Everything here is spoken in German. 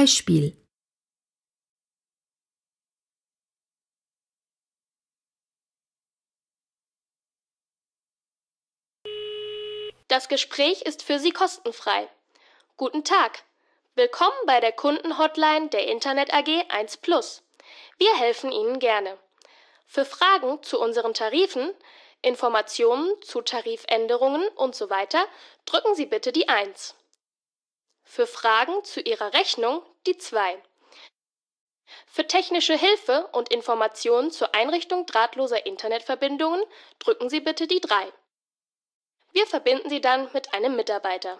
Beispiel Das Gespräch ist für Sie kostenfrei. Guten Tag. Willkommen bei der Kundenhotline der Internet AG 1 Plus. Wir helfen Ihnen gerne. Für Fragen zu unseren Tarifen, Informationen zu Tarifänderungen und So weiter drücken Sie bitte die 1 für Fragen zu Ihrer Rechnung die 2. Für technische Hilfe und Informationen zur Einrichtung drahtloser Internetverbindungen drücken Sie bitte die 3. Wir verbinden Sie dann mit einem Mitarbeiter.